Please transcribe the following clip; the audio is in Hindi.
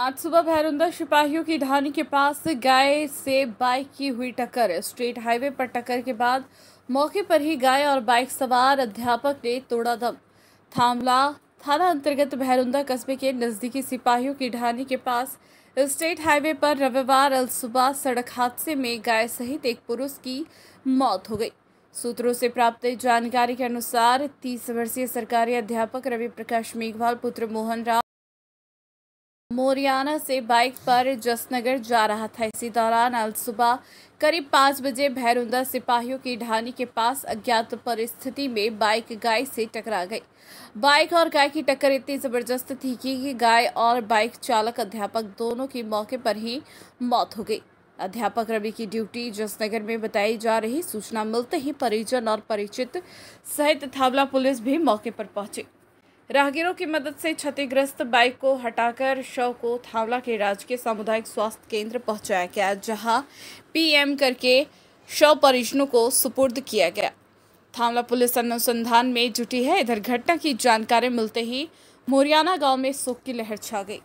आज सुबह भैरुंदा सिपाहियों की ढानी के पास गाय से बाइक की हुई टक्कर स्ट्रेट हाईवे पर टक्कर के बाद मौके पर ही गाय और बाइक सवार अध्यापक ने तोड़ा दम थामला थाना अंतर्गत भैरुंदा कस्बे के नज़दीकी सिपाहियों की ढानी के पास स्टेट हाईवे पर रविवार अल सुबह सड़क हादसे में गाय सहित एक पुरुष की मौत हो गई सूत्रों से प्राप्त जानकारी के अनुसार तीस वर्षीय सरकारी अध्यापक रवि प्रकाश मेघवाल पुत्र मोहन राव मोरियाना से बाइक पर जसनगर जा रहा था इसी दौरान अल सुबह करीब पाँच बजे भैरुंदा सिपाहियों की ढानी के पास अज्ञात परिस्थिति में बाइक गाय से टकरा गई बाइक और गाय की टक्कर इतनी ज़बरदस्त थी कि गाय और बाइक चालक अध्यापक दोनों की मौके पर ही मौत हो गई अध्यापक रवि की ड्यूटी जसनगर में बताई जा रही सूचना मिलते ही परिजन और परिचित सहित थावला पुलिस भी मौके पर पहुंचे राहगीरों की मदद से क्षतिग्रस्त बाइक को हटाकर शव को थावला के राजकीय सामुदायिक स्वास्थ्य केंद्र पहुंचाया गया जहां पीएम करके शव परिजनों को सुपुर्द किया गया थावला पुलिस अनुसंधान में जुटी है इधर घटना की जानकारी मिलते ही मोरियाना गांव में शोक की लहर छा गई